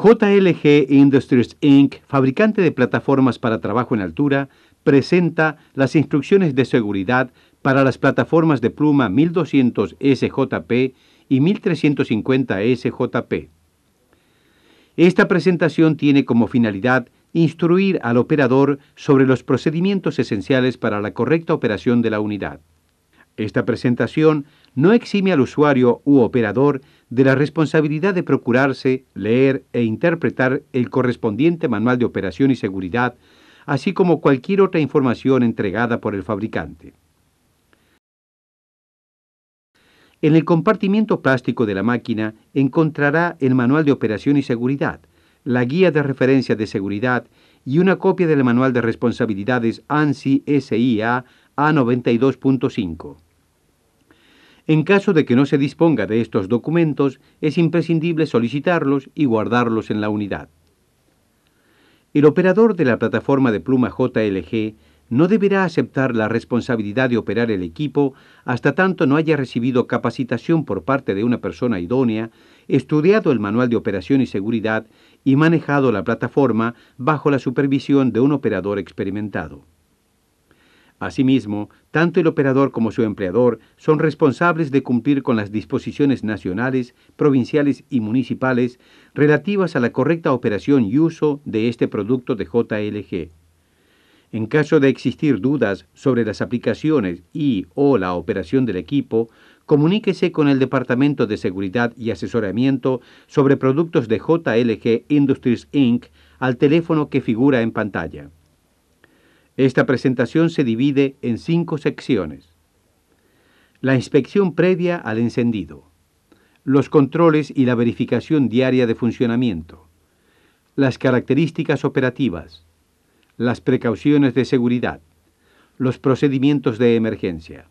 JLG Industries Inc., fabricante de plataformas para trabajo en altura, presenta las instrucciones de seguridad para las plataformas de pluma 1200 SJP y 1350 SJP. Esta presentación tiene como finalidad instruir al operador sobre los procedimientos esenciales para la correcta operación de la unidad. Esta presentación no exime al usuario u operador de la responsabilidad de procurarse, leer e interpretar el correspondiente manual de operación y seguridad, así como cualquier otra información entregada por el fabricante. En el compartimiento plástico de la máquina encontrará el manual de operación y seguridad, la guía de referencia de seguridad y una copia del manual de responsabilidades ANSI SIA A92.5. En caso de que no se disponga de estos documentos, es imprescindible solicitarlos y guardarlos en la unidad. El operador de la plataforma de pluma JLG no deberá aceptar la responsabilidad de operar el equipo hasta tanto no haya recibido capacitación por parte de una persona idónea, estudiado el manual de operación y seguridad y manejado la plataforma bajo la supervisión de un operador experimentado. Asimismo, tanto el operador como su empleador son responsables de cumplir con las disposiciones nacionales, provinciales y municipales relativas a la correcta operación y uso de este producto de JLG. En caso de existir dudas sobre las aplicaciones y o la operación del equipo, comuníquese con el Departamento de Seguridad y Asesoramiento sobre Productos de JLG Industries Inc. al teléfono que figura en pantalla. Esta presentación se divide en cinco secciones. La inspección previa al encendido. Los controles y la verificación diaria de funcionamiento. Las características operativas. Las precauciones de seguridad. Los procedimientos de emergencia.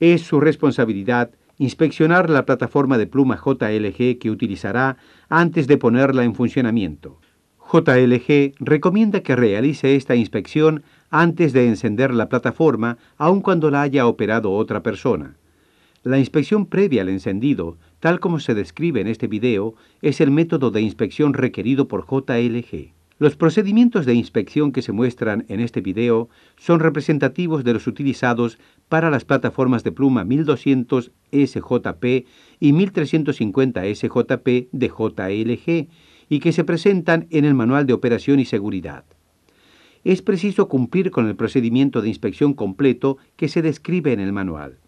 Es su responsabilidad inspeccionar la plataforma de pluma JLG que utilizará antes de ponerla en funcionamiento. JLG recomienda que realice esta inspección antes de encender la plataforma, aun cuando la haya operado otra persona. La inspección previa al encendido, tal como se describe en este video, es el método de inspección requerido por JLG. Los procedimientos de inspección que se muestran en este video son representativos de los utilizados para las plataformas de pluma 1200 SJP y 1350 SJP de JLG y que se presentan en el Manual de Operación y Seguridad. Es preciso cumplir con el procedimiento de inspección completo que se describe en el manual.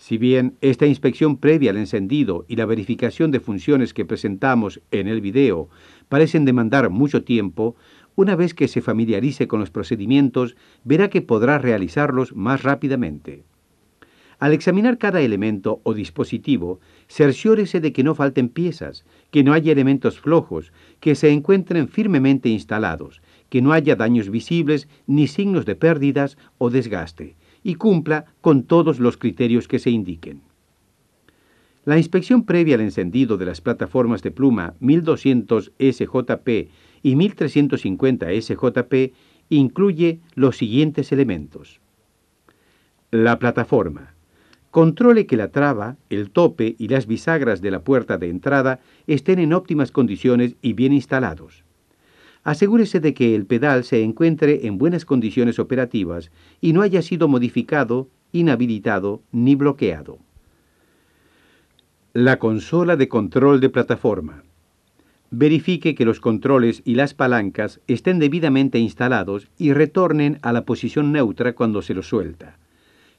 Si bien esta inspección previa al encendido y la verificación de funciones que presentamos en el video parecen demandar mucho tiempo, una vez que se familiarice con los procedimientos, verá que podrá realizarlos más rápidamente. Al examinar cada elemento o dispositivo, cerciórese de que no falten piezas, que no haya elementos flojos, que se encuentren firmemente instalados, que no haya daños visibles ni signos de pérdidas o desgaste y cumpla con todos los criterios que se indiquen. La inspección previa al encendido de las plataformas de pluma 1200 SJP y 1350 SJP incluye los siguientes elementos. La plataforma. Controle que la traba, el tope y las bisagras de la puerta de entrada estén en óptimas condiciones y bien instalados asegúrese de que el pedal se encuentre en buenas condiciones operativas y no haya sido modificado, inhabilitado ni bloqueado. La consola de control de plataforma. Verifique que los controles y las palancas estén debidamente instalados y retornen a la posición neutra cuando se los suelta.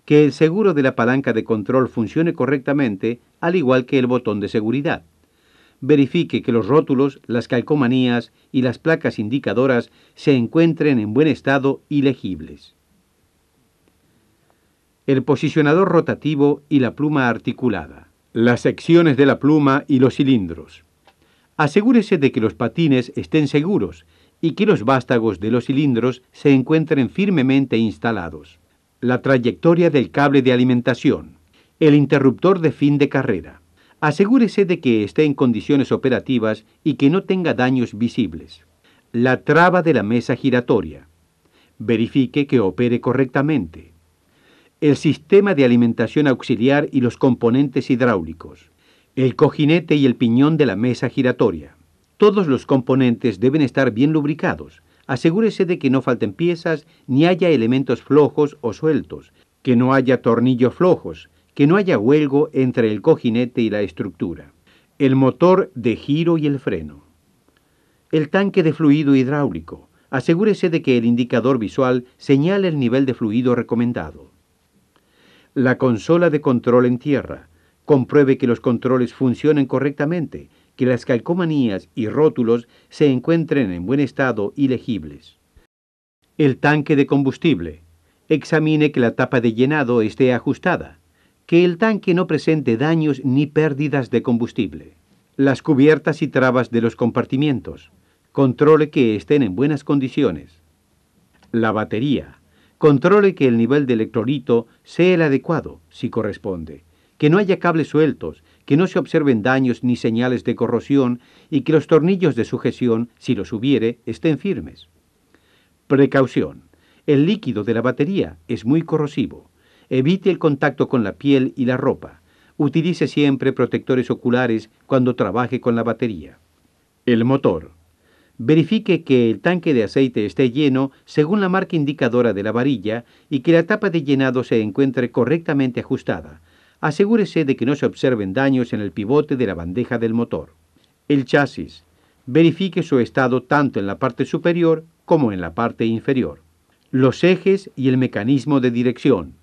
Que el seguro de la palanca de control funcione correctamente, al igual que el botón de seguridad verifique que los rótulos, las calcomanías y las placas indicadoras se encuentren en buen estado y legibles. El posicionador rotativo y la pluma articulada. Las secciones de la pluma y los cilindros. Asegúrese de que los patines estén seguros y que los vástagos de los cilindros se encuentren firmemente instalados. La trayectoria del cable de alimentación. El interruptor de fin de carrera Asegúrese de que esté en condiciones operativas y que no tenga daños visibles. La traba de la mesa giratoria. Verifique que opere correctamente. El sistema de alimentación auxiliar y los componentes hidráulicos. El cojinete y el piñón de la mesa giratoria. Todos los componentes deben estar bien lubricados. Asegúrese de que no falten piezas ni haya elementos flojos o sueltos, que no haya tornillos flojos, que no haya huelgo entre el cojinete y la estructura, el motor de giro y el freno, el tanque de fluido hidráulico. Asegúrese de que el indicador visual señale el nivel de fluido recomendado. La consola de control en tierra. Compruebe que los controles funcionen correctamente, que las calcomanías y rótulos se encuentren en buen estado y legibles. El tanque de combustible. Examine que la tapa de llenado esté ajustada que el tanque no presente daños ni pérdidas de combustible, las cubiertas y trabas de los compartimientos, controle que estén en buenas condiciones, la batería, controle que el nivel de electrolito sea el adecuado, si corresponde, que no haya cables sueltos, que no se observen daños ni señales de corrosión y que los tornillos de sujeción, si los hubiere, estén firmes. Precaución. El líquido de la batería es muy corrosivo Evite el contacto con la piel y la ropa. Utilice siempre protectores oculares cuando trabaje con la batería. El motor. Verifique que el tanque de aceite esté lleno según la marca indicadora de la varilla y que la tapa de llenado se encuentre correctamente ajustada. Asegúrese de que no se observen daños en el pivote de la bandeja del motor. El chasis. Verifique su estado tanto en la parte superior como en la parte inferior. Los ejes y el mecanismo de dirección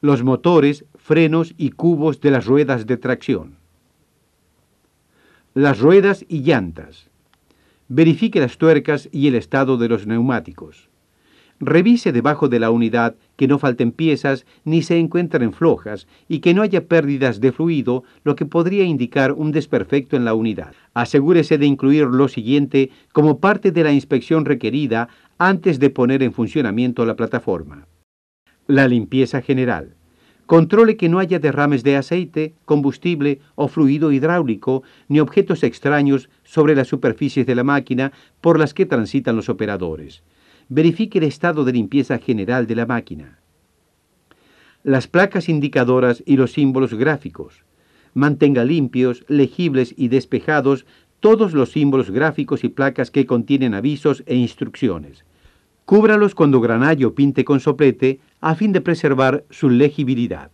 los motores, frenos y cubos de las ruedas de tracción. Las ruedas y llantas. Verifique las tuercas y el estado de los neumáticos. Revise debajo de la unidad que no falten piezas ni se encuentren flojas y que no haya pérdidas de fluido, lo que podría indicar un desperfecto en la unidad. Asegúrese de incluir lo siguiente como parte de la inspección requerida antes de poner en funcionamiento la plataforma. La limpieza general. Controle que no haya derrames de aceite, combustible o fluido hidráulico, ni objetos extraños sobre las superficies de la máquina por las que transitan los operadores. Verifique el estado de limpieza general de la máquina. Las placas indicadoras y los símbolos gráficos. Mantenga limpios, legibles y despejados todos los símbolos gráficos y placas que contienen avisos e instrucciones Cúbralos cuando Granallo pinte con soplete a fin de preservar su legibilidad.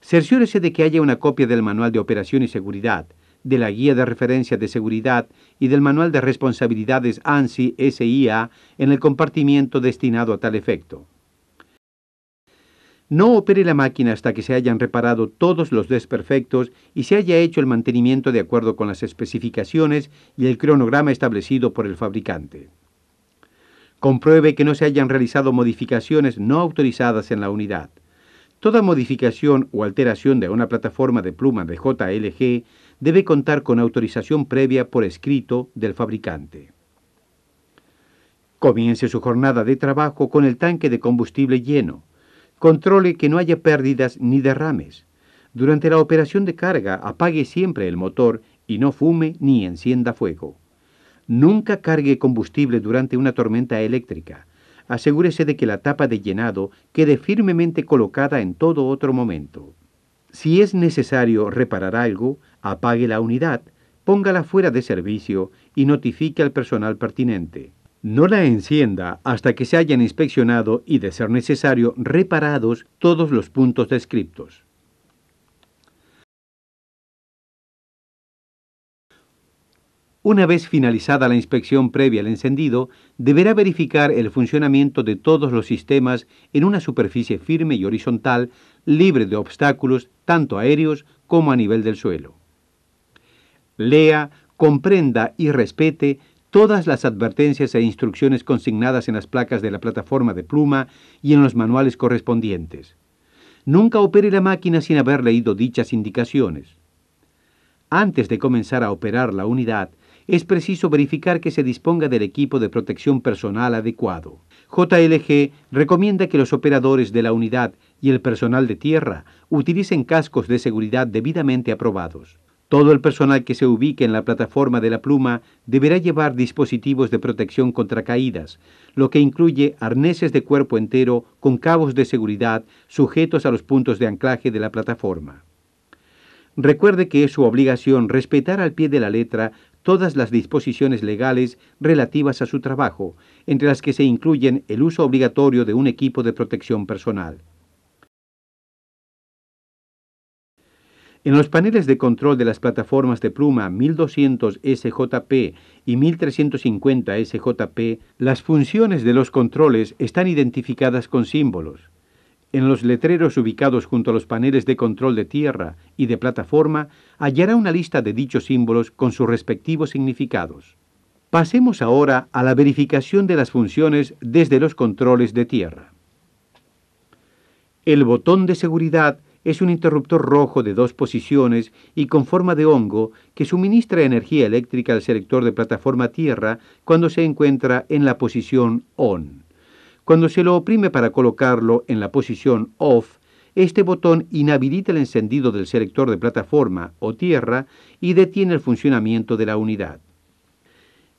Cerciórese de que haya una copia del Manual de Operación y Seguridad, de la Guía de Referencia de Seguridad y del Manual de Responsabilidades ANSI-SIA en el compartimiento destinado a tal efecto. No opere la máquina hasta que se hayan reparado todos los desperfectos y se haya hecho el mantenimiento de acuerdo con las especificaciones y el cronograma establecido por el fabricante. Compruebe que no se hayan realizado modificaciones no autorizadas en la unidad. Toda modificación o alteración de una plataforma de pluma de JLG debe contar con autorización previa por escrito del fabricante. Comience su jornada de trabajo con el tanque de combustible lleno. Controle que no haya pérdidas ni derrames. Durante la operación de carga apague siempre el motor y no fume ni encienda fuego. Nunca cargue combustible durante una tormenta eléctrica. Asegúrese de que la tapa de llenado quede firmemente colocada en todo otro momento. Si es necesario reparar algo, apague la unidad, póngala fuera de servicio y notifique al personal pertinente. No la encienda hasta que se hayan inspeccionado y, de ser necesario, reparados todos los puntos descriptos. Una vez finalizada la inspección previa al encendido, deberá verificar el funcionamiento de todos los sistemas en una superficie firme y horizontal, libre de obstáculos tanto aéreos como a nivel del suelo. Lea, comprenda y respete todas las advertencias e instrucciones consignadas en las placas de la plataforma de pluma y en los manuales correspondientes. Nunca opere la máquina sin haber leído dichas indicaciones. Antes de comenzar a operar la unidad, es preciso verificar que se disponga del equipo de protección personal adecuado. JLG recomienda que los operadores de la unidad y el personal de tierra utilicen cascos de seguridad debidamente aprobados. Todo el personal que se ubique en la plataforma de la pluma deberá llevar dispositivos de protección contra caídas, lo que incluye arneses de cuerpo entero con cabos de seguridad sujetos a los puntos de anclaje de la plataforma. Recuerde que es su obligación respetar al pie de la letra todas las disposiciones legales relativas a su trabajo, entre las que se incluyen el uso obligatorio de un equipo de protección personal. En los paneles de control de las plataformas de pluma 1200 SJP y 1350 SJP, las funciones de los controles están identificadas con símbolos. En los letreros ubicados junto a los paneles de control de tierra y de plataforma hallará una lista de dichos símbolos con sus respectivos significados. Pasemos ahora a la verificación de las funciones desde los controles de tierra. El botón de seguridad es un interruptor rojo de dos posiciones y con forma de hongo que suministra energía eléctrica al selector de plataforma tierra cuando se encuentra en la posición ON. Cuando se lo oprime para colocarlo en la posición off, este botón inhabilita el encendido del selector de plataforma o tierra y detiene el funcionamiento de la unidad.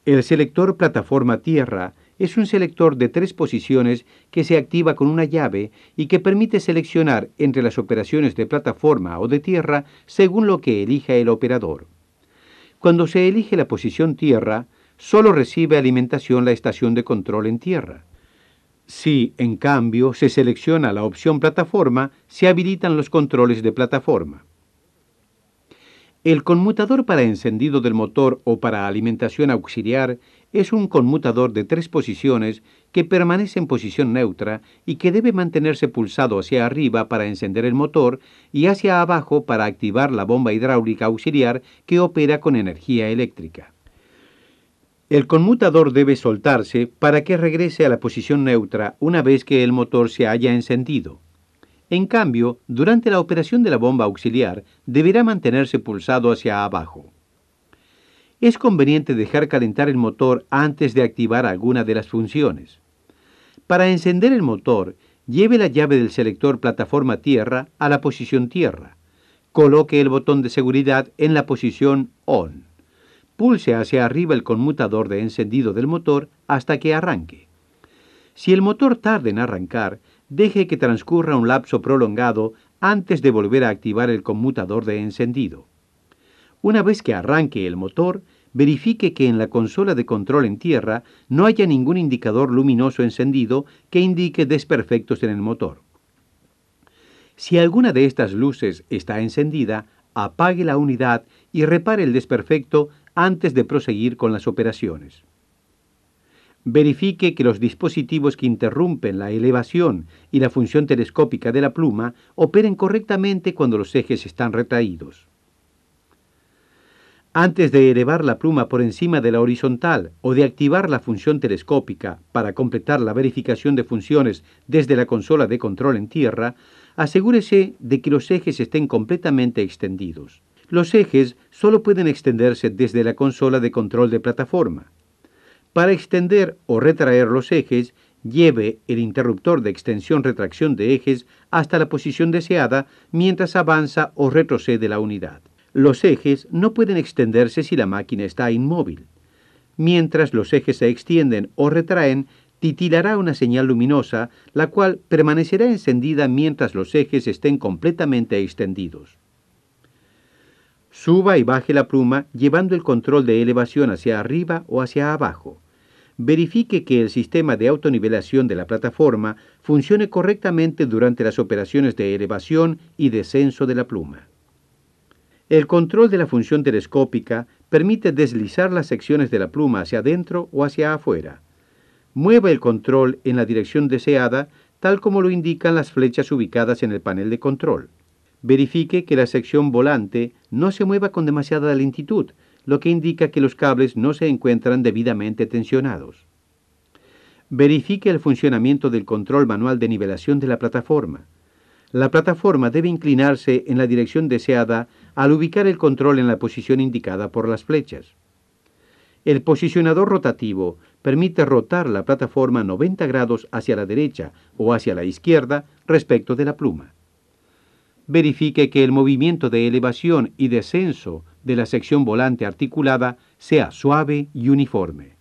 El selector plataforma-tierra es un selector de tres posiciones que se activa con una llave y que permite seleccionar entre las operaciones de plataforma o de tierra según lo que elija el operador. Cuando se elige la posición tierra, solo recibe alimentación la estación de control en tierra. Si, en cambio, se selecciona la opción plataforma, se habilitan los controles de plataforma. El conmutador para encendido del motor o para alimentación auxiliar es un conmutador de tres posiciones que permanece en posición neutra y que debe mantenerse pulsado hacia arriba para encender el motor y hacia abajo para activar la bomba hidráulica auxiliar que opera con energía eléctrica. El conmutador debe soltarse para que regrese a la posición neutra una vez que el motor se haya encendido. En cambio, durante la operación de la bomba auxiliar, deberá mantenerse pulsado hacia abajo. Es conveniente dejar calentar el motor antes de activar alguna de las funciones. Para encender el motor, lleve la llave del selector plataforma tierra a la posición tierra. Coloque el botón de seguridad en la posición on. Pulse hacia arriba el conmutador de encendido del motor hasta que arranque. Si el motor tarda en arrancar, deje que transcurra un lapso prolongado antes de volver a activar el conmutador de encendido. Una vez que arranque el motor, verifique que en la consola de control en tierra no haya ningún indicador luminoso encendido que indique desperfectos en el motor. Si alguna de estas luces está encendida, apague la unidad y repare el desperfecto antes de proseguir con las operaciones. Verifique que los dispositivos que interrumpen la elevación y la función telescópica de la pluma operen correctamente cuando los ejes están retraídos. Antes de elevar la pluma por encima de la horizontal o de activar la función telescópica para completar la verificación de funciones desde la consola de control en tierra, asegúrese de que los ejes estén completamente extendidos. Los ejes solo pueden extenderse desde la consola de control de plataforma. Para extender o retraer los ejes, lleve el interruptor de extensión-retracción de ejes hasta la posición deseada mientras avanza o retrocede la unidad. Los ejes no pueden extenderse si la máquina está inmóvil. Mientras los ejes se extienden o retraen, titilará una señal luminosa, la cual permanecerá encendida mientras los ejes estén completamente extendidos. Suba y baje la pluma llevando el control de elevación hacia arriba o hacia abajo. Verifique que el sistema de autonivelación de la plataforma funcione correctamente durante las operaciones de elevación y descenso de la pluma. El control de la función telescópica permite deslizar las secciones de la pluma hacia adentro o hacia afuera. Mueva el control en la dirección deseada, tal como lo indican las flechas ubicadas en el panel de control. Verifique que la sección volante no se mueva con demasiada lentitud, lo que indica que los cables no se encuentran debidamente tensionados. Verifique el funcionamiento del control manual de nivelación de la plataforma. La plataforma debe inclinarse en la dirección deseada al ubicar el control en la posición indicada por las flechas. El posicionador rotativo permite rotar la plataforma 90 grados hacia la derecha o hacia la izquierda respecto de la pluma verifique que el movimiento de elevación y descenso de la sección volante articulada sea suave y uniforme.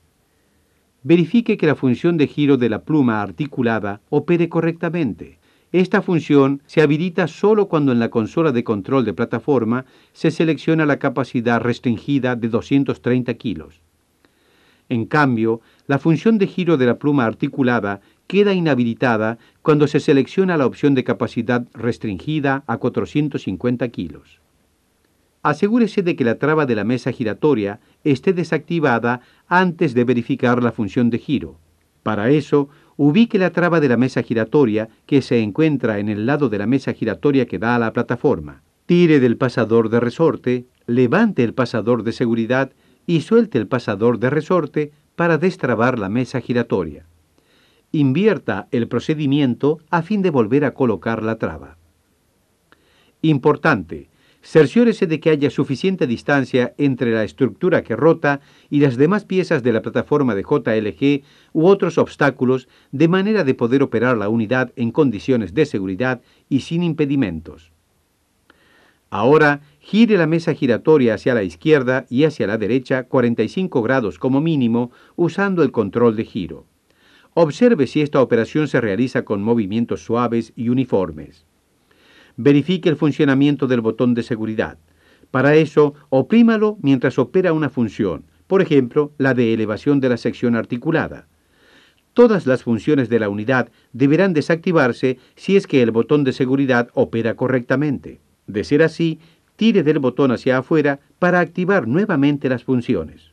Verifique que la función de giro de la pluma articulada opere correctamente. Esta función se habilita sólo cuando en la consola de control de plataforma se selecciona la capacidad restringida de 230 kilos. En cambio, la función de giro de la pluma articulada queda inhabilitada cuando se selecciona la opción de capacidad restringida a 450 kilos. Asegúrese de que la traba de la mesa giratoria esté desactivada antes de verificar la función de giro. Para eso, ubique la traba de la mesa giratoria que se encuentra en el lado de la mesa giratoria que da a la plataforma. Tire del pasador de resorte, levante el pasador de seguridad y suelte el pasador de resorte para destrabar la mesa giratoria invierta el procedimiento a fin de volver a colocar la traba. Importante, cerciórese de que haya suficiente distancia entre la estructura que rota y las demás piezas de la plataforma de JLG u otros obstáculos de manera de poder operar la unidad en condiciones de seguridad y sin impedimentos. Ahora, gire la mesa giratoria hacia la izquierda y hacia la derecha 45 grados como mínimo usando el control de giro. Observe si esta operación se realiza con movimientos suaves y uniformes. Verifique el funcionamiento del botón de seguridad. Para eso, oprímalo mientras opera una función, por ejemplo, la de elevación de la sección articulada. Todas las funciones de la unidad deberán desactivarse si es que el botón de seguridad opera correctamente. De ser así, tire del botón hacia afuera para activar nuevamente las funciones.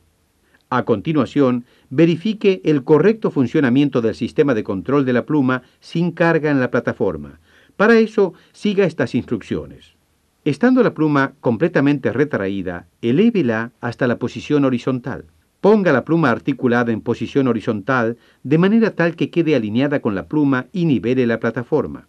A continuación, verifique el correcto funcionamiento del sistema de control de la pluma sin carga en la plataforma. Para eso, siga estas instrucciones. Estando la pluma completamente retraída, elévela hasta la posición horizontal. Ponga la pluma articulada en posición horizontal de manera tal que quede alineada con la pluma y nivele la plataforma.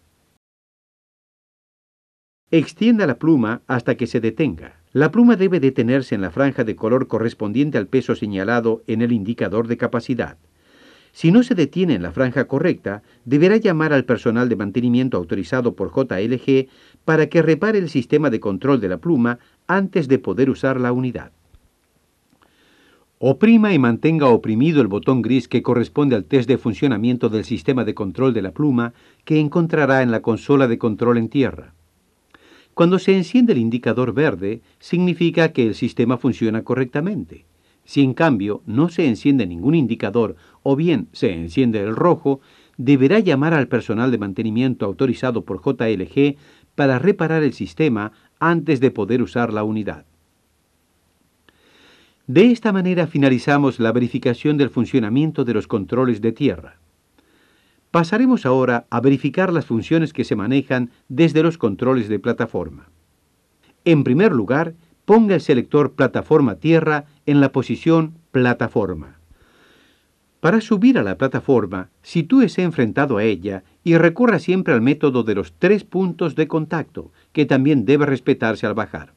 Extienda la pluma hasta que se detenga. La pluma debe detenerse en la franja de color correspondiente al peso señalado en el indicador de capacidad. Si no se detiene en la franja correcta, deberá llamar al personal de mantenimiento autorizado por JLG para que repare el sistema de control de la pluma antes de poder usar la unidad. Oprima y mantenga oprimido el botón gris que corresponde al test de funcionamiento del sistema de control de la pluma que encontrará en la consola de control en tierra. Cuando se enciende el indicador verde, significa que el sistema funciona correctamente. Si en cambio no se enciende ningún indicador o bien se enciende el rojo, deberá llamar al personal de mantenimiento autorizado por JLG para reparar el sistema antes de poder usar la unidad. De esta manera finalizamos la verificación del funcionamiento de los controles de tierra. Pasaremos ahora a verificar las funciones que se manejan desde los controles de plataforma. En primer lugar, ponga el selector Plataforma Tierra en la posición Plataforma. Para subir a la plataforma, sitúese enfrentado a ella y recurra siempre al método de los tres puntos de contacto, que también debe respetarse al bajar.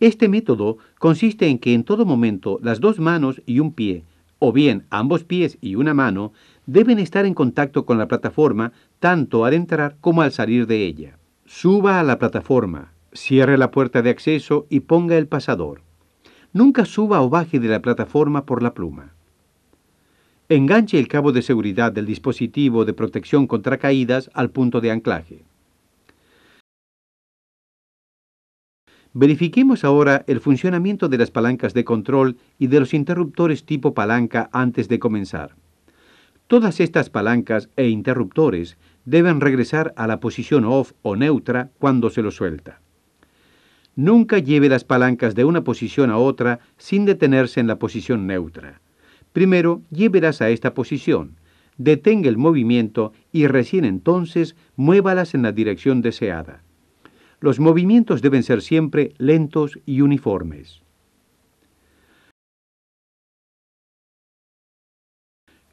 Este método consiste en que en todo momento las dos manos y un pie, o bien ambos pies y una mano, deben estar en contacto con la plataforma tanto al entrar como al salir de ella. Suba a la plataforma, cierre la puerta de acceso y ponga el pasador. Nunca suba o baje de la plataforma por la pluma. Enganche el cabo de seguridad del dispositivo de protección contra caídas al punto de anclaje. Verifiquemos ahora el funcionamiento de las palancas de control y de los interruptores tipo palanca antes de comenzar. Todas estas palancas e interruptores deben regresar a la posición off o neutra cuando se lo suelta. Nunca lleve las palancas de una posición a otra sin detenerse en la posición neutra. Primero, llévelas a esta posición, detenga el movimiento y recién entonces muévalas en la dirección deseada. Los movimientos deben ser siempre lentos y uniformes.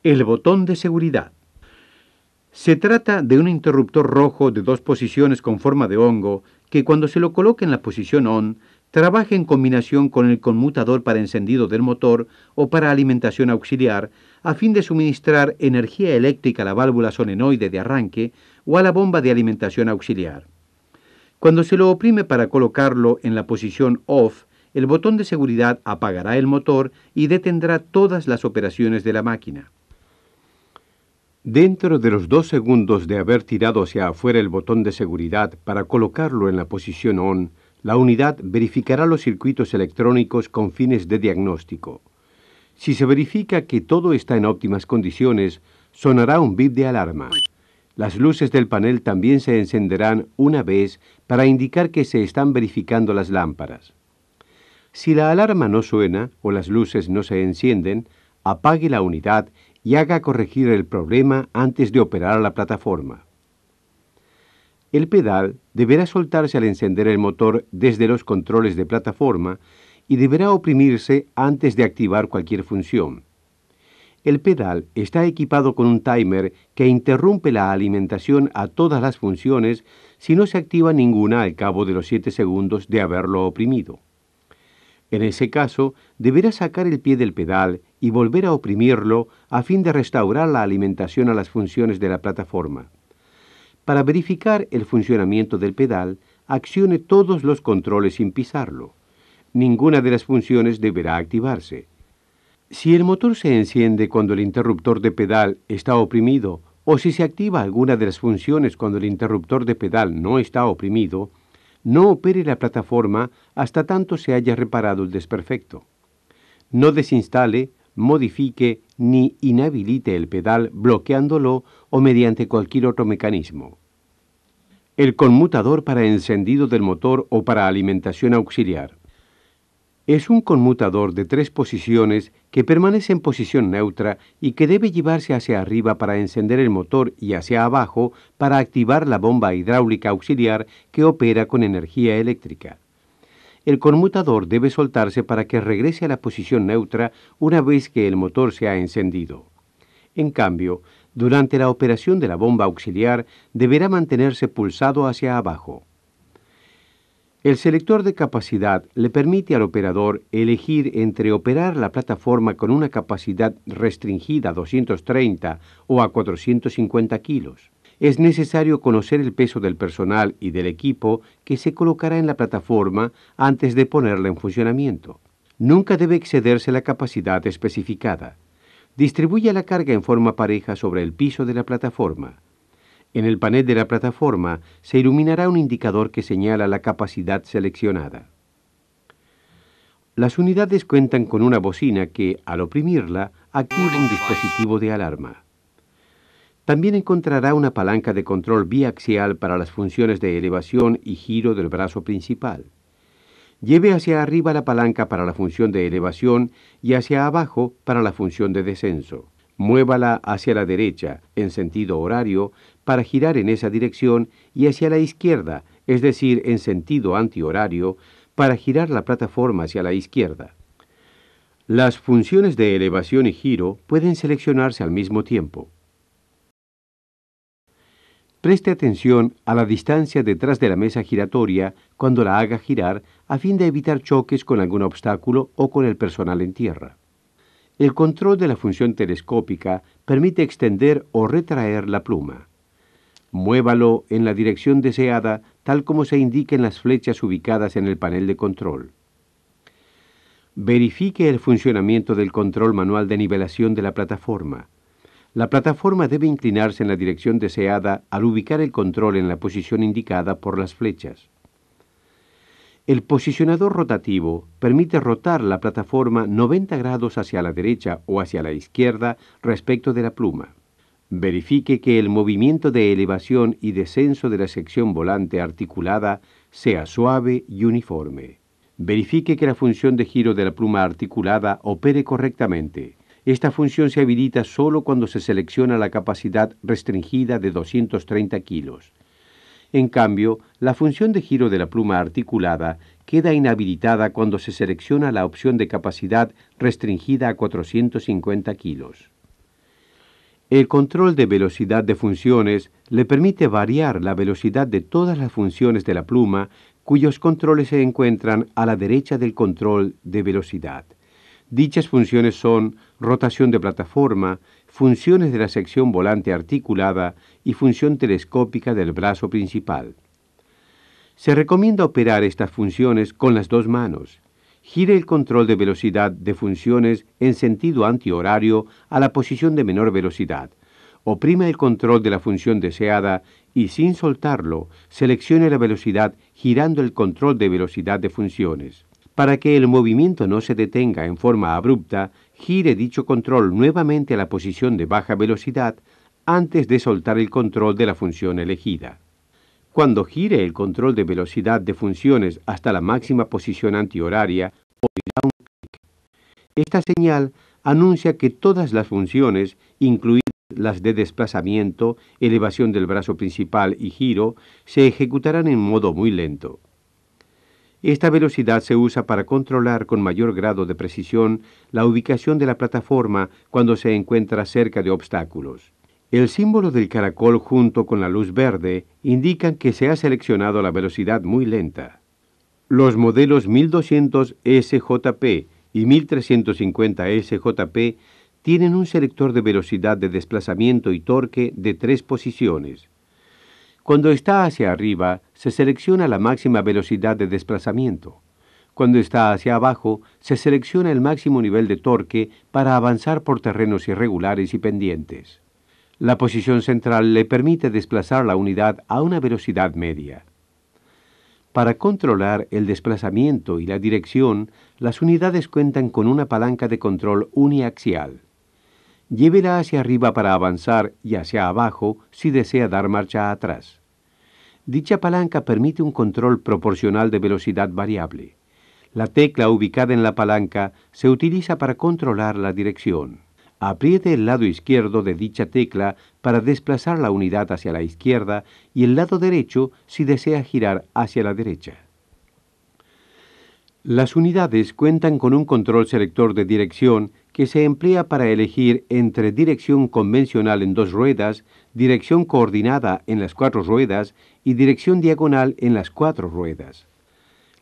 el botón de seguridad. Se trata de un interruptor rojo de dos posiciones con forma de hongo que cuando se lo coloca en la posición ON, trabaja en combinación con el conmutador para encendido del motor o para alimentación auxiliar, a fin de suministrar energía eléctrica a la válvula solenoide de arranque o a la bomba de alimentación auxiliar. Cuando se lo oprime para colocarlo en la posición OFF, el botón de seguridad apagará el motor y detendrá todas las operaciones de la máquina. Dentro de los dos segundos de haber tirado hacia afuera el botón de seguridad para colocarlo en la posición ON, la unidad verificará los circuitos electrónicos con fines de diagnóstico. Si se verifica que todo está en óptimas condiciones, sonará un bip de alarma. Las luces del panel también se encenderán una vez para indicar que se están verificando las lámparas. Si la alarma no suena o las luces no se encienden, apague la unidad y haga corregir el problema antes de operar la plataforma. El pedal deberá soltarse al encender el motor desde los controles de plataforma y deberá oprimirse antes de activar cualquier función. El pedal está equipado con un timer que interrumpe la alimentación a todas las funciones si no se activa ninguna al cabo de los 7 segundos de haberlo oprimido. En ese caso, deberá sacar el pie del pedal y volver a oprimirlo a fin de restaurar la alimentación a las funciones de la plataforma. Para verificar el funcionamiento del pedal, accione todos los controles sin pisarlo. Ninguna de las funciones deberá activarse. Si el motor se enciende cuando el interruptor de pedal está oprimido o si se activa alguna de las funciones cuando el interruptor de pedal no está oprimido, no opere la plataforma hasta tanto se haya reparado el desperfecto. No desinstale, modifique ni inhabilite el pedal bloqueándolo o mediante cualquier otro mecanismo. El conmutador para encendido del motor o para alimentación auxiliar es un conmutador de tres posiciones que permanece en posición neutra y que debe llevarse hacia arriba para encender el motor y hacia abajo para activar la bomba hidráulica auxiliar que opera con energía eléctrica. El conmutador debe soltarse para que regrese a la posición neutra una vez que el motor se ha encendido. En cambio, durante la operación de la bomba auxiliar deberá mantenerse pulsado hacia abajo. El selector de capacidad le permite al operador elegir entre operar la plataforma con una capacidad restringida a 230 o a 450 kilos. Es necesario conocer el peso del personal y del equipo que se colocará en la plataforma antes de ponerla en funcionamiento. Nunca debe excederse la capacidad especificada. Distribuya la carga en forma pareja sobre el piso de la plataforma. En el panel de la plataforma se iluminará un indicador que señala la capacidad seleccionada. Las unidades cuentan con una bocina que, al oprimirla, activa un dispositivo de alarma. También encontrará una palanca de control biaxial para las funciones de elevación y giro del brazo principal. Lleve hacia arriba la palanca para la función de elevación y hacia abajo para la función de descenso. Muévala hacia la derecha, en sentido horario, para girar en esa dirección y hacia la izquierda, es decir, en sentido antihorario, para girar la plataforma hacia la izquierda. Las funciones de elevación y giro pueden seleccionarse al mismo tiempo. Preste atención a la distancia detrás de la mesa giratoria cuando la haga girar a fin de evitar choques con algún obstáculo o con el personal en tierra. El control de la función telescópica permite extender o retraer la pluma. Muévalo en la dirección deseada tal como se indiquen las flechas ubicadas en el panel de control. Verifique el funcionamiento del control manual de nivelación de la plataforma. La plataforma debe inclinarse en la dirección deseada al ubicar el control en la posición indicada por las flechas. El posicionador rotativo permite rotar la plataforma 90 grados hacia la derecha o hacia la izquierda respecto de la pluma. Verifique que el movimiento de elevación y descenso de la sección volante articulada sea suave y uniforme. Verifique que la función de giro de la pluma articulada opere correctamente. Esta función se habilita solo cuando se selecciona la capacidad restringida de 230 kilos. En cambio, la función de giro de la pluma articulada queda inhabilitada cuando se selecciona la opción de capacidad restringida a 450 kilos. El control de velocidad de funciones le permite variar la velocidad de todas las funciones de la pluma cuyos controles se encuentran a la derecha del control de velocidad. Dichas funciones son rotación de plataforma, funciones de la sección volante articulada y función telescópica del brazo principal. Se recomienda operar estas funciones con las dos manos. Gire el control de velocidad de funciones en sentido antihorario a la posición de menor velocidad. Oprima el control de la función deseada y sin soltarlo, seleccione la velocidad girando el control de velocidad de funciones. Para que el movimiento no se detenga en forma abrupta, gire dicho control nuevamente a la posición de baja velocidad antes de soltar el control de la función elegida. Cuando gire el control de velocidad de funciones hasta la máxima posición antihoraria, un clic. Esta señal anuncia que todas las funciones, incluidas las de desplazamiento, elevación del brazo principal y giro, se ejecutarán en modo muy lento. Esta velocidad se usa para controlar con mayor grado de precisión la ubicación de la plataforma cuando se encuentra cerca de obstáculos. El símbolo del caracol junto con la luz verde indican que se ha seleccionado la velocidad muy lenta. Los modelos 1200 SJP y 1350 SJP tienen un selector de velocidad de desplazamiento y torque de tres posiciones. Cuando está hacia arriba, se selecciona la máxima velocidad de desplazamiento. Cuando está hacia abajo, se selecciona el máximo nivel de torque para avanzar por terrenos irregulares y pendientes. La posición central le permite desplazar la unidad a una velocidad media. Para controlar el desplazamiento y la dirección, las unidades cuentan con una palanca de control uniaxial llévela hacia arriba para avanzar y hacia abajo si desea dar marcha atrás. Dicha palanca permite un control proporcional de velocidad variable. La tecla ubicada en la palanca se utiliza para controlar la dirección. Apriete el lado izquierdo de dicha tecla para desplazar la unidad hacia la izquierda y el lado derecho si desea girar hacia la derecha. Las unidades cuentan con un control selector de dirección que se emplea para elegir entre dirección convencional en dos ruedas, dirección coordinada en las cuatro ruedas y dirección diagonal en las cuatro ruedas.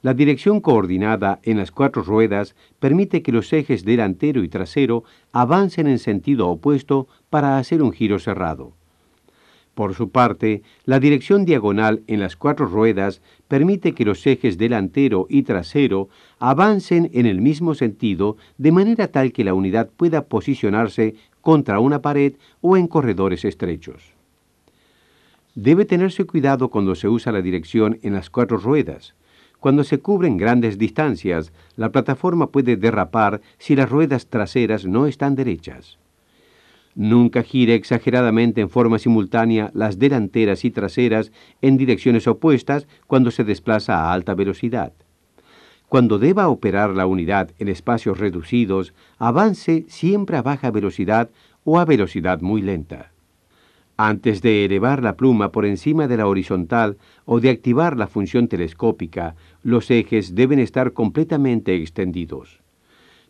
La dirección coordinada en las cuatro ruedas permite que los ejes delantero y trasero avancen en sentido opuesto para hacer un giro cerrado. Por su parte, la dirección diagonal en las cuatro ruedas permite que los ejes delantero y trasero avancen en el mismo sentido de manera tal que la unidad pueda posicionarse contra una pared o en corredores estrechos. Debe tenerse cuidado cuando se usa la dirección en las cuatro ruedas. Cuando se cubren grandes distancias, la plataforma puede derrapar si las ruedas traseras no están derechas. Nunca gire exageradamente en forma simultánea las delanteras y traseras en direcciones opuestas cuando se desplaza a alta velocidad. Cuando deba operar la unidad en espacios reducidos, avance siempre a baja velocidad o a velocidad muy lenta. Antes de elevar la pluma por encima de la horizontal o de activar la función telescópica, los ejes deben estar completamente extendidos.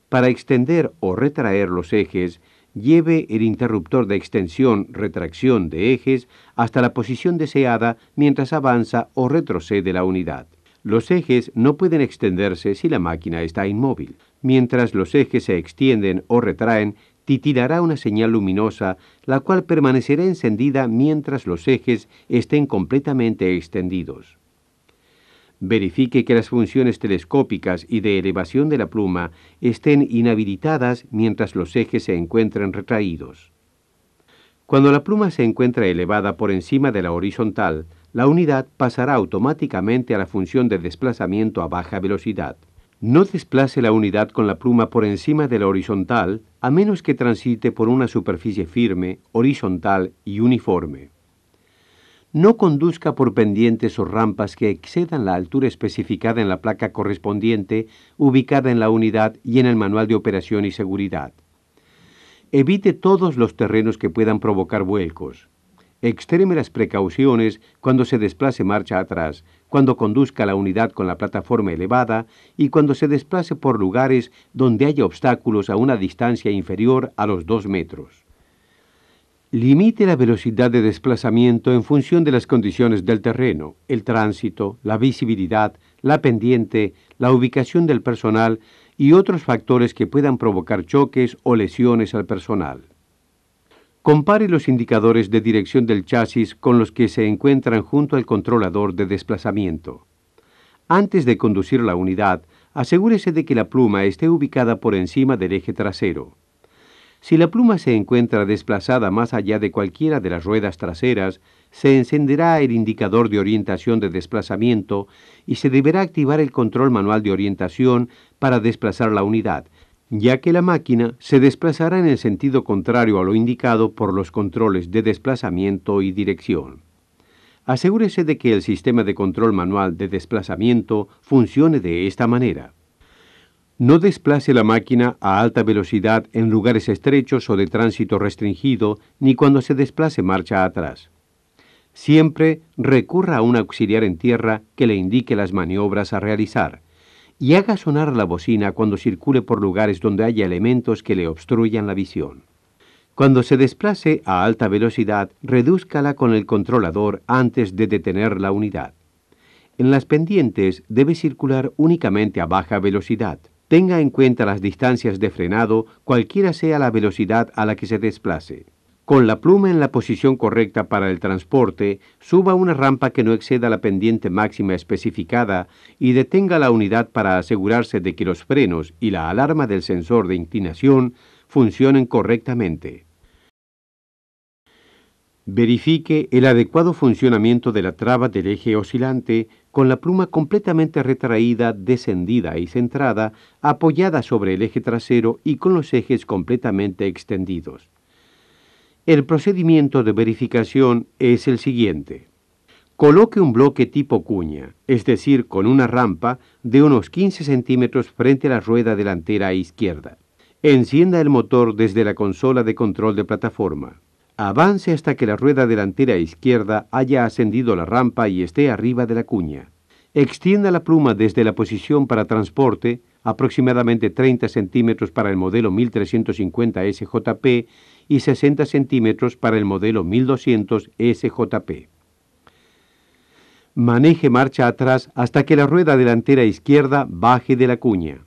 Para extender o retraer los ejes, lleve el interruptor de extensión-retracción de ejes hasta la posición deseada mientras avanza o retrocede la unidad. Los ejes no pueden extenderse si la máquina está inmóvil. Mientras los ejes se extienden o retraen, titilará una señal luminosa, la cual permanecerá encendida mientras los ejes estén completamente extendidos. Verifique que las funciones telescópicas y de elevación de la pluma estén inhabilitadas mientras los ejes se encuentren retraídos. Cuando la pluma se encuentra elevada por encima de la horizontal, la unidad pasará automáticamente a la función de desplazamiento a baja velocidad. No desplace la unidad con la pluma por encima de la horizontal a menos que transite por una superficie firme, horizontal y uniforme no conduzca por pendientes o rampas que excedan la altura especificada en la placa correspondiente ubicada en la unidad y en el manual de operación y seguridad. Evite todos los terrenos que puedan provocar vuelcos. Extreme las precauciones cuando se desplace marcha atrás, cuando conduzca la unidad con la plataforma elevada y cuando se desplace por lugares donde haya obstáculos a una distancia inferior a los 2 metros. Limite la velocidad de desplazamiento en función de las condiciones del terreno, el tránsito, la visibilidad, la pendiente, la ubicación del personal y otros factores que puedan provocar choques o lesiones al personal. Compare los indicadores de dirección del chasis con los que se encuentran junto al controlador de desplazamiento. Antes de conducir la unidad, asegúrese de que la pluma esté ubicada por encima del eje trasero. Si la pluma se encuentra desplazada más allá de cualquiera de las ruedas traseras, se encenderá el indicador de orientación de desplazamiento y se deberá activar el control manual de orientación para desplazar la unidad, ya que la máquina se desplazará en el sentido contrario a lo indicado por los controles de desplazamiento y dirección. Asegúrese de que el sistema de control manual de desplazamiento funcione de esta manera. No desplace la máquina a alta velocidad en lugares estrechos o de tránsito restringido, ni cuando se desplace marcha atrás. Siempre recurra a un auxiliar en tierra que le indique las maniobras a realizar y haga sonar la bocina cuando circule por lugares donde haya elementos que le obstruyan la visión. Cuando se desplace a alta velocidad, redúzcala con el controlador antes de detener la unidad. En las pendientes debe circular únicamente a baja velocidad. Tenga en cuenta las distancias de frenado, cualquiera sea la velocidad a la que se desplace. Con la pluma en la posición correcta para el transporte, suba una rampa que no exceda la pendiente máxima especificada y detenga la unidad para asegurarse de que los frenos y la alarma del sensor de inclinación funcionen correctamente. Verifique el adecuado funcionamiento de la traba del eje oscilante con la pluma completamente retraída, descendida y centrada, apoyada sobre el eje trasero y con los ejes completamente extendidos. El procedimiento de verificación es el siguiente. Coloque un bloque tipo cuña, es decir, con una rampa de unos 15 centímetros frente a la rueda delantera izquierda. Encienda el motor desde la consola de control de plataforma. Avance hasta que la rueda delantera izquierda haya ascendido la rampa y esté arriba de la cuña. Extienda la pluma desde la posición para transporte, aproximadamente 30 centímetros para el modelo 1350 SJP y 60 centímetros para el modelo 1200 SJP. Maneje marcha atrás hasta que la rueda delantera izquierda baje de la cuña.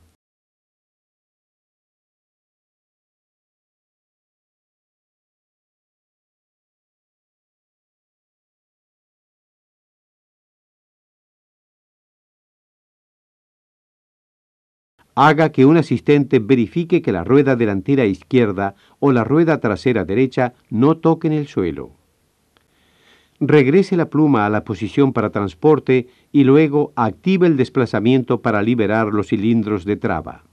haga que un asistente verifique que la rueda delantera izquierda o la rueda trasera derecha no toquen el suelo. Regrese la pluma a la posición para transporte y luego active el desplazamiento para liberar los cilindros de traba.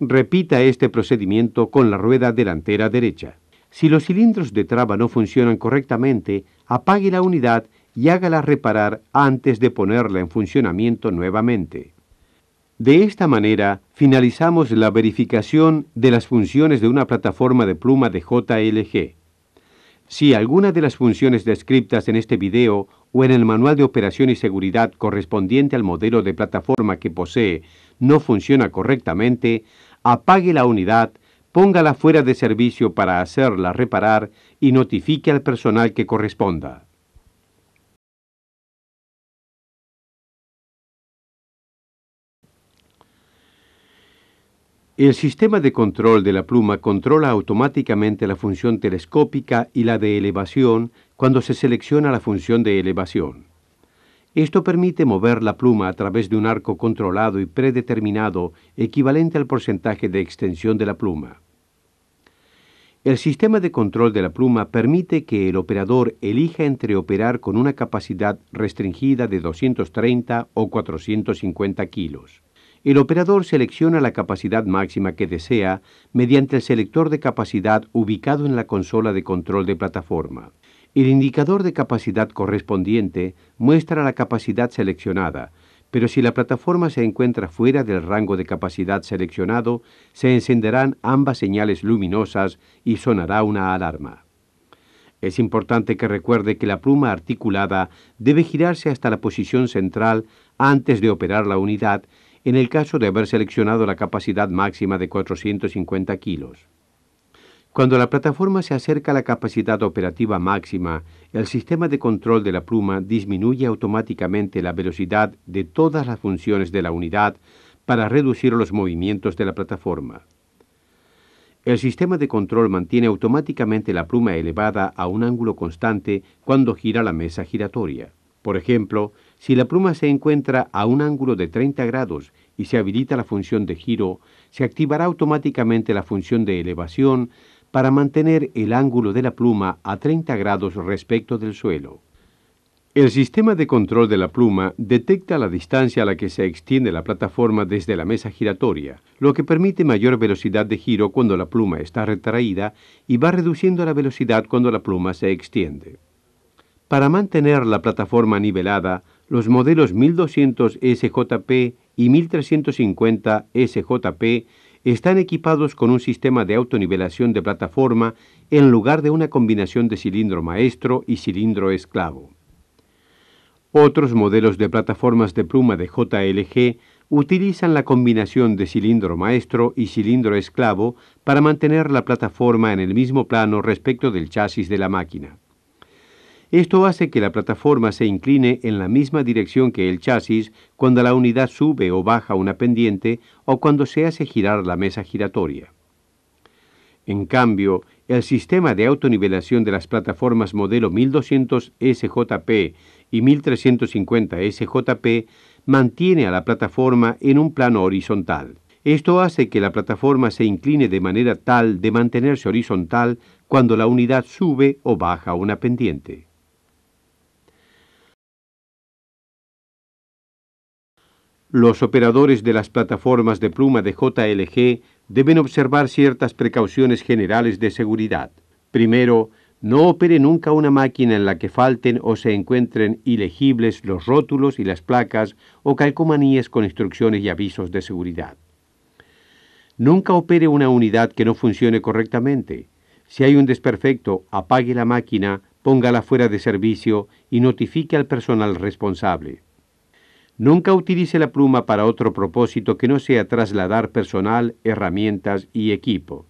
Repita este procedimiento con la rueda delantera derecha. Si los cilindros de traba no funcionan correctamente, apague la unidad y hágala reparar antes de ponerla en funcionamiento nuevamente. De esta manera, finalizamos la verificación de las funciones de una plataforma de pluma de JLG. Si alguna de las funciones descritas en este video o en el manual de operación y seguridad correspondiente al modelo de plataforma que posee no funciona correctamente, apague la unidad, póngala fuera de servicio para hacerla reparar y notifique al personal que corresponda. El sistema de control de la pluma controla automáticamente la función telescópica y la de elevación cuando se selecciona la función de elevación. Esto permite mover la pluma a través de un arco controlado y predeterminado equivalente al porcentaje de extensión de la pluma. El sistema de control de la pluma permite que el operador elija entre operar con una capacidad restringida de 230 o 450 kilos el operador selecciona la capacidad máxima que desea mediante el selector de capacidad ubicado en la consola de control de plataforma. El indicador de capacidad correspondiente muestra la capacidad seleccionada, pero si la plataforma se encuentra fuera del rango de capacidad seleccionado, se encenderán ambas señales luminosas y sonará una alarma. Es importante que recuerde que la pluma articulada debe girarse hasta la posición central antes de operar la unidad en el caso de haber seleccionado la capacidad máxima de 450 kilos. Cuando la plataforma se acerca a la capacidad operativa máxima, el sistema de control de la pluma disminuye automáticamente la velocidad de todas las funciones de la unidad para reducir los movimientos de la plataforma. El sistema de control mantiene automáticamente la pluma elevada a un ángulo constante cuando gira la mesa giratoria. Por ejemplo, si la pluma se encuentra a un ángulo de 30 grados y se habilita la función de giro, se activará automáticamente la función de elevación para mantener el ángulo de la pluma a 30 grados respecto del suelo. El sistema de control de la pluma detecta la distancia a la que se extiende la plataforma desde la mesa giratoria, lo que permite mayor velocidad de giro cuando la pluma está retraída y va reduciendo la velocidad cuando la pluma se extiende. Para mantener la plataforma nivelada, los modelos 1200 SJP y 1350 SJP están equipados con un sistema de autonivelación de plataforma en lugar de una combinación de cilindro maestro y cilindro esclavo. Otros modelos de plataformas de pluma de JLG utilizan la combinación de cilindro maestro y cilindro esclavo para mantener la plataforma en el mismo plano respecto del chasis de la máquina. Esto hace que la plataforma se incline en la misma dirección que el chasis cuando la unidad sube o baja una pendiente o cuando se hace girar la mesa giratoria. En cambio, el sistema de autonivelación de las plataformas modelo 1200 SJP y 1350 SJP mantiene a la plataforma en un plano horizontal. Esto hace que la plataforma se incline de manera tal de mantenerse horizontal cuando la unidad sube o baja una pendiente. Los operadores de las plataformas de pluma de JLG deben observar ciertas precauciones generales de seguridad. Primero, no opere nunca una máquina en la que falten o se encuentren ilegibles los rótulos y las placas o calcomanías con instrucciones y avisos de seguridad. Nunca opere una unidad que no funcione correctamente. Si hay un desperfecto, apague la máquina, póngala fuera de servicio y notifique al personal responsable. Nunca utilice la pluma para otro propósito que no sea trasladar personal, herramientas y equipo.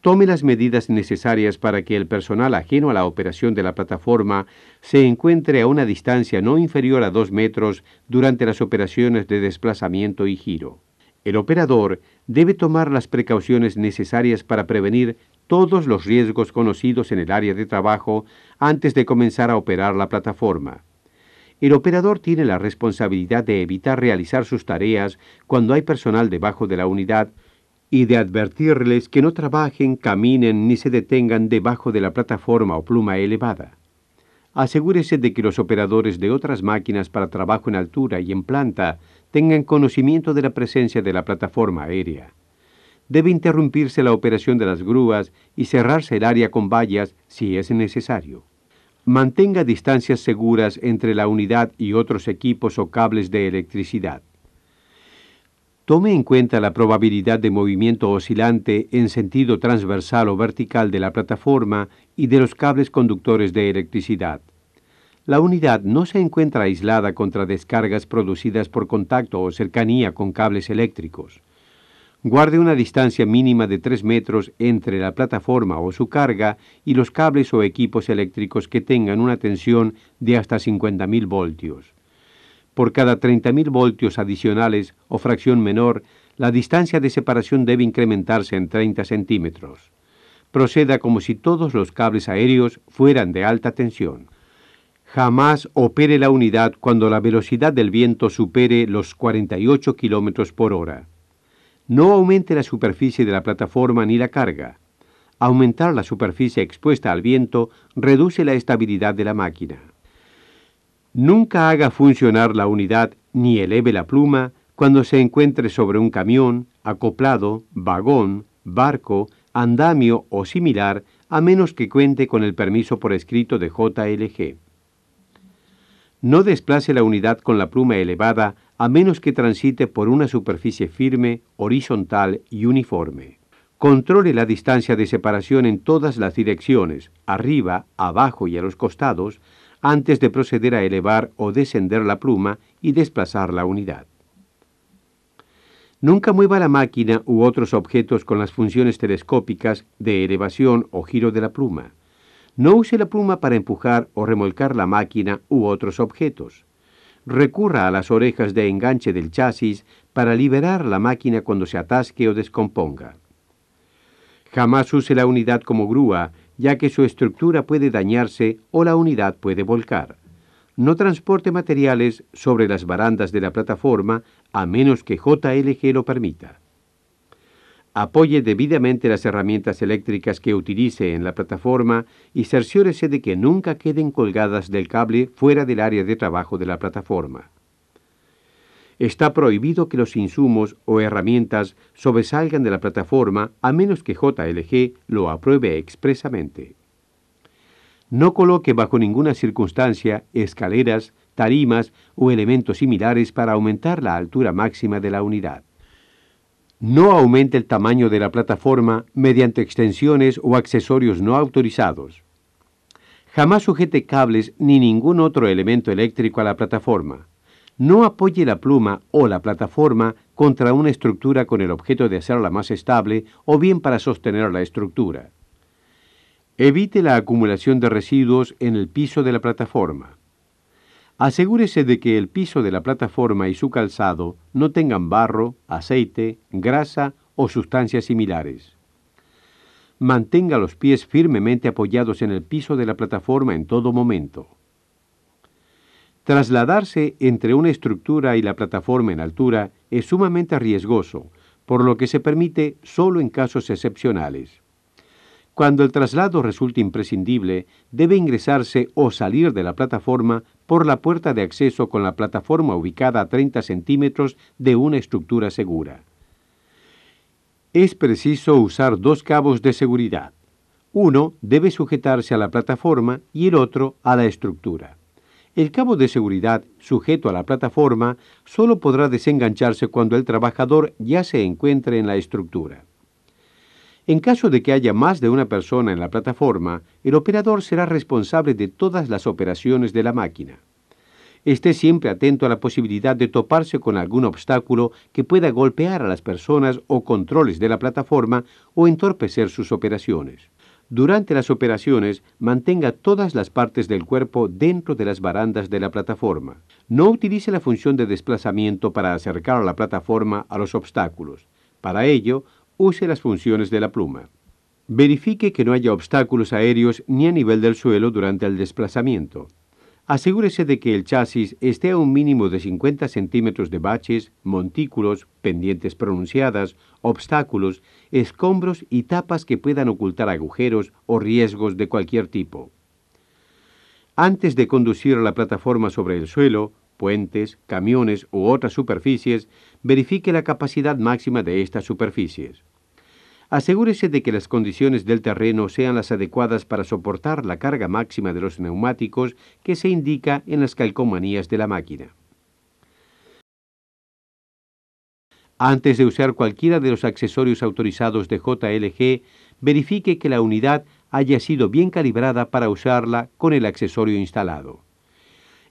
Tome las medidas necesarias para que el personal ajeno a la operación de la plataforma se encuentre a una distancia no inferior a dos metros durante las operaciones de desplazamiento y giro. El operador debe tomar las precauciones necesarias para prevenir todos los riesgos conocidos en el área de trabajo antes de comenzar a operar la plataforma. El operador tiene la responsabilidad de evitar realizar sus tareas cuando hay personal debajo de la unidad y de advertirles que no trabajen, caminen ni se detengan debajo de la plataforma o pluma elevada. Asegúrese de que los operadores de otras máquinas para trabajo en altura y en planta tengan conocimiento de la presencia de la plataforma aérea. Debe interrumpirse la operación de las grúas y cerrarse el área con vallas si es necesario. Mantenga distancias seguras entre la unidad y otros equipos o cables de electricidad. Tome en cuenta la probabilidad de movimiento oscilante en sentido transversal o vertical de la plataforma y de los cables conductores de electricidad. La unidad no se encuentra aislada contra descargas producidas por contacto o cercanía con cables eléctricos. Guarde una distancia mínima de 3 metros entre la plataforma o su carga y los cables o equipos eléctricos que tengan una tensión de hasta 50.000 voltios. Por cada 30.000 voltios adicionales o fracción menor, la distancia de separación debe incrementarse en 30 centímetros. Proceda como si todos los cables aéreos fueran de alta tensión. Jamás opere la unidad cuando la velocidad del viento supere los 48 kilómetros por hora. No aumente la superficie de la plataforma ni la carga. Aumentar la superficie expuesta al viento reduce la estabilidad de la máquina. Nunca haga funcionar la unidad ni eleve la pluma cuando se encuentre sobre un camión, acoplado, vagón, barco, andamio o similar, a menos que cuente con el permiso por escrito de JLG. No desplace la unidad con la pluma elevada a menos que transite por una superficie firme, horizontal y uniforme. Controle la distancia de separación en todas las direcciones, arriba, abajo y a los costados, antes de proceder a elevar o descender la pluma y desplazar la unidad. Nunca mueva la máquina u otros objetos con las funciones telescópicas de elevación o giro de la pluma. No use la pluma para empujar o remolcar la máquina u otros objetos recurra a las orejas de enganche del chasis para liberar la máquina cuando se atasque o descomponga. Jamás use la unidad como grúa, ya que su estructura puede dañarse o la unidad puede volcar. No transporte materiales sobre las barandas de la plataforma a menos que JLG lo permita. Apoye debidamente las herramientas eléctricas que utilice en la plataforma y cerciórese de que nunca queden colgadas del cable fuera del área de trabajo de la plataforma. Está prohibido que los insumos o herramientas sobresalgan de la plataforma a menos que JLG lo apruebe expresamente. No coloque bajo ninguna circunstancia escaleras, tarimas o elementos similares para aumentar la altura máxima de la unidad. No aumente el tamaño de la plataforma mediante extensiones o accesorios no autorizados. Jamás sujete cables ni ningún otro elemento eléctrico a la plataforma. No apoye la pluma o la plataforma contra una estructura con el objeto de hacerla más estable o bien para sostener la estructura. Evite la acumulación de residuos en el piso de la plataforma. Asegúrese de que el piso de la plataforma y su calzado no tengan barro, aceite, grasa o sustancias similares. Mantenga los pies firmemente apoyados en el piso de la plataforma en todo momento. Trasladarse entre una estructura y la plataforma en altura es sumamente riesgoso, por lo que se permite solo en casos excepcionales. Cuando el traslado resulte imprescindible, debe ingresarse o salir de la plataforma por la puerta de acceso con la plataforma ubicada a 30 centímetros de una estructura segura. Es preciso usar dos cabos de seguridad. Uno debe sujetarse a la plataforma y el otro a la estructura. El cabo de seguridad sujeto a la plataforma solo podrá desengancharse cuando el trabajador ya se encuentre en la estructura. En caso de que haya más de una persona en la plataforma, el operador será responsable de todas las operaciones de la máquina. Esté siempre atento a la posibilidad de toparse con algún obstáculo que pueda golpear a las personas o controles de la plataforma o entorpecer sus operaciones. Durante las operaciones, mantenga todas las partes del cuerpo dentro de las barandas de la plataforma. No utilice la función de desplazamiento para acercar a la plataforma a los obstáculos. Para ello, Use las funciones de la pluma. Verifique que no haya obstáculos aéreos ni a nivel del suelo durante el desplazamiento. Asegúrese de que el chasis esté a un mínimo de 50 centímetros de baches, montículos, pendientes pronunciadas, obstáculos, escombros y tapas que puedan ocultar agujeros o riesgos de cualquier tipo. Antes de conducir la plataforma sobre el suelo, puentes, camiones u otras superficies, verifique la capacidad máxima de estas superficies. Asegúrese de que las condiciones del terreno sean las adecuadas para soportar la carga máxima de los neumáticos que se indica en las calcomanías de la máquina. Antes de usar cualquiera de los accesorios autorizados de JLG, verifique que la unidad haya sido bien calibrada para usarla con el accesorio instalado.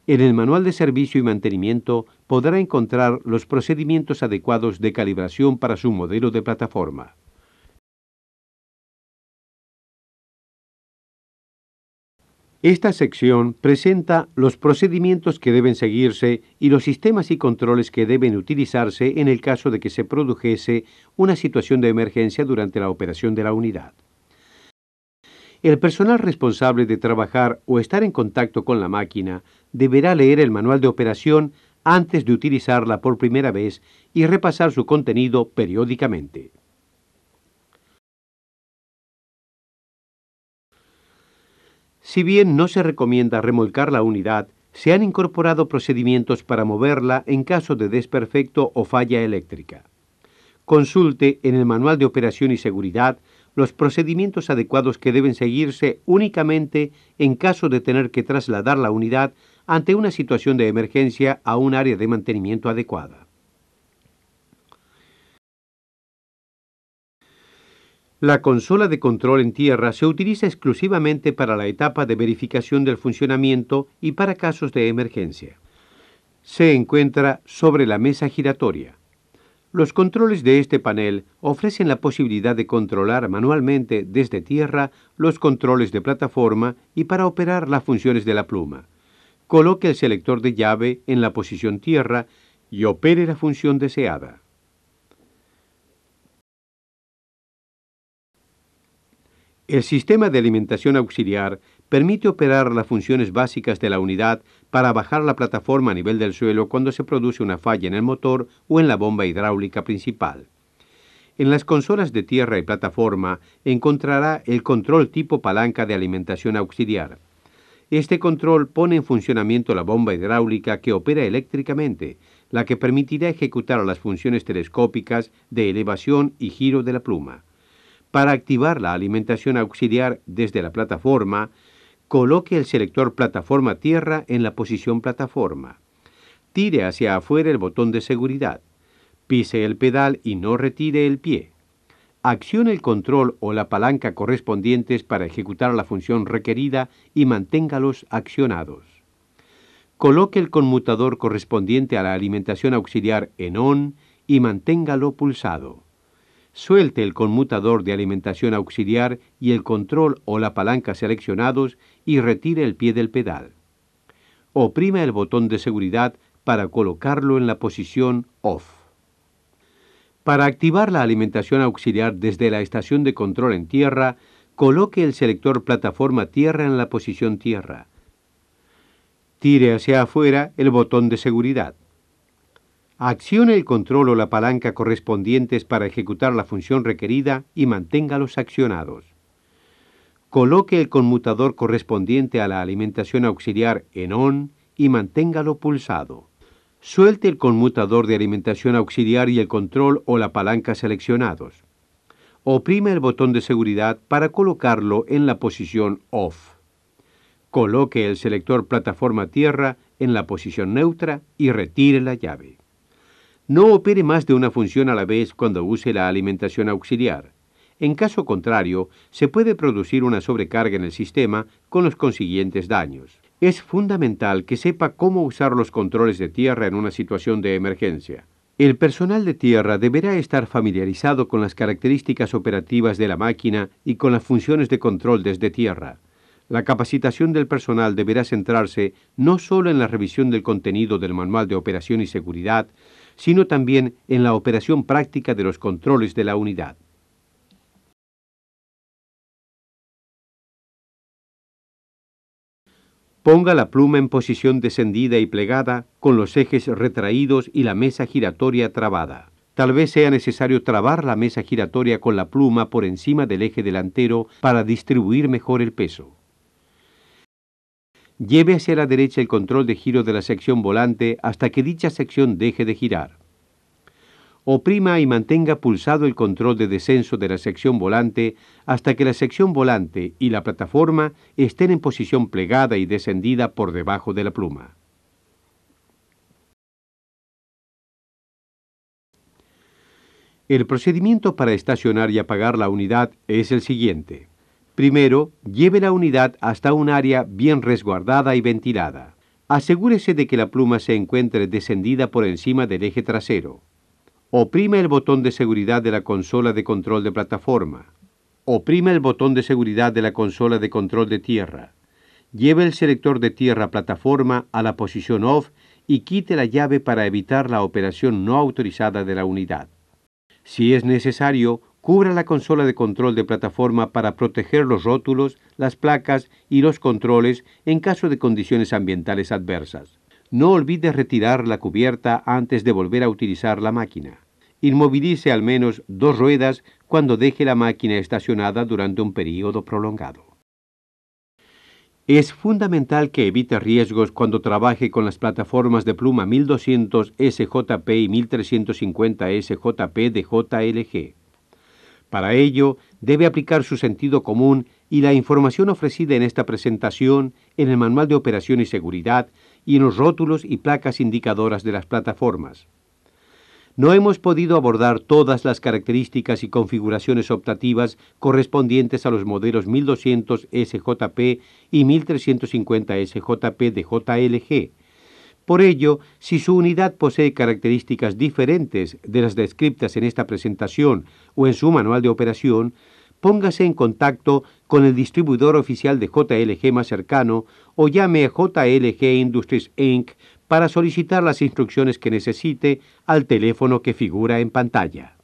En el Manual de Servicio y Mantenimiento podrá encontrar los procedimientos adecuados de calibración para su modelo de plataforma. Esta sección presenta los procedimientos que deben seguirse y los sistemas y controles que deben utilizarse en el caso de que se produjese una situación de emergencia durante la operación de la unidad. El personal responsable de trabajar o estar en contacto con la máquina deberá leer el manual de operación antes de utilizarla por primera vez y repasar su contenido periódicamente. Si bien no se recomienda remolcar la unidad, se han incorporado procedimientos para moverla en caso de desperfecto o falla eléctrica. Consulte en el Manual de Operación y Seguridad los procedimientos adecuados que deben seguirse únicamente en caso de tener que trasladar la unidad ante una situación de emergencia a un área de mantenimiento adecuada. La consola de control en tierra se utiliza exclusivamente para la etapa de verificación del funcionamiento y para casos de emergencia. Se encuentra sobre la mesa giratoria. Los controles de este panel ofrecen la posibilidad de controlar manualmente desde tierra los controles de plataforma y para operar las funciones de la pluma coloque el selector de llave en la posición tierra y opere la función deseada. El sistema de alimentación auxiliar permite operar las funciones básicas de la unidad para bajar la plataforma a nivel del suelo cuando se produce una falla en el motor o en la bomba hidráulica principal. En las consolas de tierra y plataforma encontrará el control tipo palanca de alimentación auxiliar. Este control pone en funcionamiento la bomba hidráulica que opera eléctricamente, la que permitirá ejecutar las funciones telescópicas de elevación y giro de la pluma. Para activar la alimentación auxiliar desde la plataforma, coloque el selector plataforma tierra en la posición plataforma. Tire hacia afuera el botón de seguridad. Pise el pedal y no retire el pie accione el control o la palanca correspondientes para ejecutar la función requerida y manténgalos accionados. Coloque el conmutador correspondiente a la alimentación auxiliar en ON y manténgalo pulsado. Suelte el conmutador de alimentación auxiliar y el control o la palanca seleccionados y retire el pie del pedal. Oprima el botón de seguridad para colocarlo en la posición OFF. Para activar la alimentación auxiliar desde la estación de control en tierra, coloque el selector plataforma tierra en la posición tierra. Tire hacia afuera el botón de seguridad. Accione el control o la palanca correspondientes para ejecutar la función requerida y manténgalos accionados. Coloque el conmutador correspondiente a la alimentación auxiliar en ON y manténgalo pulsado. Suelte el conmutador de alimentación auxiliar y el control o la palanca seleccionados. Oprime el botón de seguridad para colocarlo en la posición off. Coloque el selector plataforma tierra en la posición neutra y retire la llave. No opere más de una función a la vez cuando use la alimentación auxiliar. En caso contrario, se puede producir una sobrecarga en el sistema con los consiguientes daños es fundamental que sepa cómo usar los controles de tierra en una situación de emergencia. El personal de tierra deberá estar familiarizado con las características operativas de la máquina y con las funciones de control desde tierra. La capacitación del personal deberá centrarse no solo en la revisión del contenido del Manual de Operación y Seguridad, sino también en la operación práctica de los controles de la unidad. Ponga la pluma en posición descendida y plegada, con los ejes retraídos y la mesa giratoria trabada. Tal vez sea necesario trabar la mesa giratoria con la pluma por encima del eje delantero para distribuir mejor el peso. Lleve hacia la derecha el control de giro de la sección volante hasta que dicha sección deje de girar oprima y mantenga pulsado el control de descenso de la sección volante hasta que la sección volante y la plataforma estén en posición plegada y descendida por debajo de la pluma. El procedimiento para estacionar y apagar la unidad es el siguiente. Primero, lleve la unidad hasta un área bien resguardada y ventilada. Asegúrese de que la pluma se encuentre descendida por encima del eje trasero. Oprime el botón de seguridad de la consola de control de plataforma. Oprime el botón de seguridad de la consola de control de tierra. Lleve el selector de tierra plataforma a la posición off y quite la llave para evitar la operación no autorizada de la unidad. Si es necesario, cubra la consola de control de plataforma para proteger los rótulos, las placas y los controles en caso de condiciones ambientales adversas. No olvide retirar la cubierta antes de volver a utilizar la máquina inmovilice al menos dos ruedas cuando deje la máquina estacionada durante un período prolongado. Es fundamental que evite riesgos cuando trabaje con las plataformas de pluma 1200 SJP y 1350 SJP de JLG. Para ello, debe aplicar su sentido común y la información ofrecida en esta presentación, en el Manual de Operación y Seguridad y en los rótulos y placas indicadoras de las plataformas no hemos podido abordar todas las características y configuraciones optativas correspondientes a los modelos 1200 SJP y 1350 SJP de JLG. Por ello, si su unidad posee características diferentes de las descritas en esta presentación o en su manual de operación, póngase en contacto con el distribuidor oficial de JLG más cercano o llame a JLG Industries Inc para solicitar las instrucciones que necesite al teléfono que figura en pantalla.